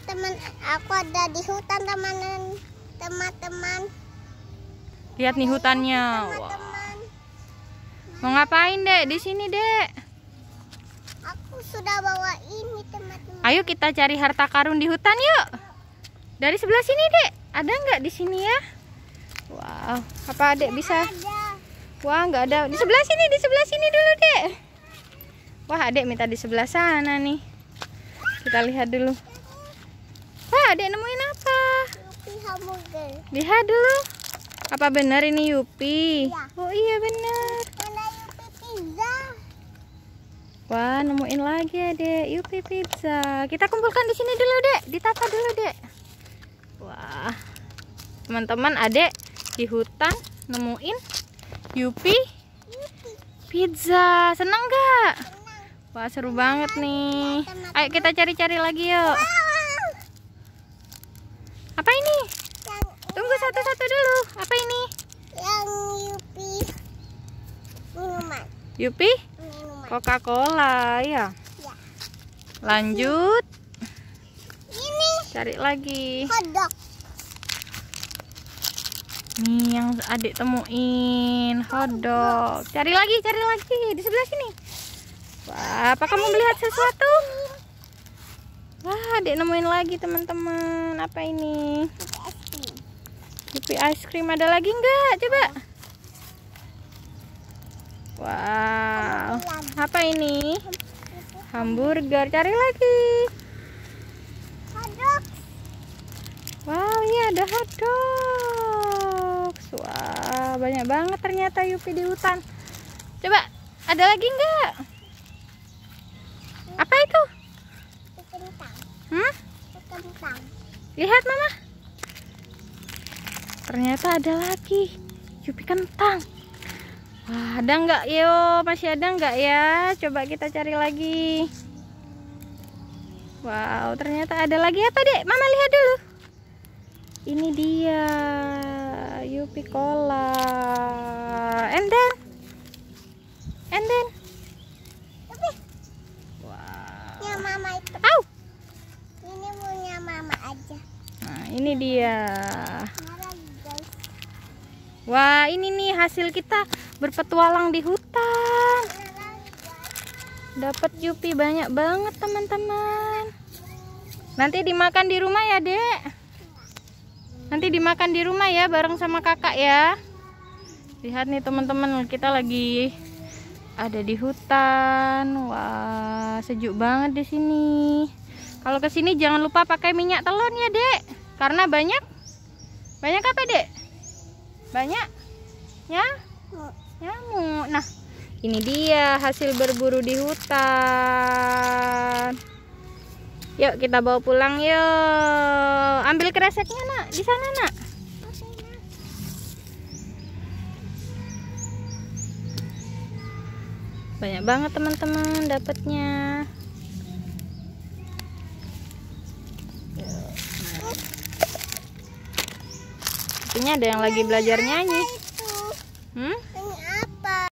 teman-teman aku ada di hutan teman-teman teman-teman lihat nih hutannya teman -teman. Wow. mau ngapain dek di sini dek aku sudah bawa ini teman-teman ayo kita cari harta karun di hutan yuk dari sebelah sini dek ada nggak di sini ya wow apa adek ya bisa ada. wah nggak ada di sebelah sini di sebelah sini dulu dek wah adek minta di sebelah sana nih kita lihat dulu adek nemuin apa? Yupi hamburger. Lihat dulu. Apa benar ini Yupi? Iya. Oh iya benar. Ada Yupi pizza. Wah, nemuin lagi adek Yupi pizza. Kita kumpulkan di sini dulu, Dek. Ditata dulu, Dek. Wah. Teman-teman, adek di hutan nemuin Yupi, pizza. Seneng gak? Wah, seru banget nih. Ayo kita cari-cari lagi yuk. Wow. Apa ini? Yang Tunggu satu-satu dulu. Apa ini? Yang Yupi minuman. Yupi? Minuman. Coca-Cola, ya. ya. Lanjut. Ini. Cari lagi. Hotdog. Nih yang adik temuin hotdog. Cari lagi, cari lagi di sebelah sini. Wah, apa kamu melihat sesuatu? adik nemuin lagi teman-teman apa ini Yupi ice cream ada lagi enggak coba wow apa ini hamburger cari lagi wow ini iya, ada hotdog wah wow, banyak banget ternyata Yupi di hutan coba ada lagi enggak Lihat mama. Ternyata ada lagi. Yupi kentang. Wah, ada nggak yo? Masih ada nggak ya? Coba kita cari lagi. Wow, ternyata ada lagi apa dek? Mama lihat dulu. Ini dia Yupi kola And then, and then. Nah, ini dia. Wah, ini nih hasil kita berpetualang di hutan. Dapat yupi banyak banget, teman-teman. Nanti dimakan di rumah ya, Dek. Nanti dimakan di rumah ya bareng sama Kakak ya. Lihat nih, teman-teman, kita lagi ada di hutan. Wah, sejuk banget di sini. Kalau ke sini jangan lupa pakai minyak telon ya, Dek. Karena banyak? Banyak apa, Dek? Banyak? Ya? Nyamuk. Nah, ini dia hasil berburu di hutan. Yuk, kita bawa pulang yuk. Ambil kreseknya, Nak. Di sana, Nak. Banyak banget teman-teman dapatnya. sepertinya ada yang lagi belajar nyanyi. Hmm?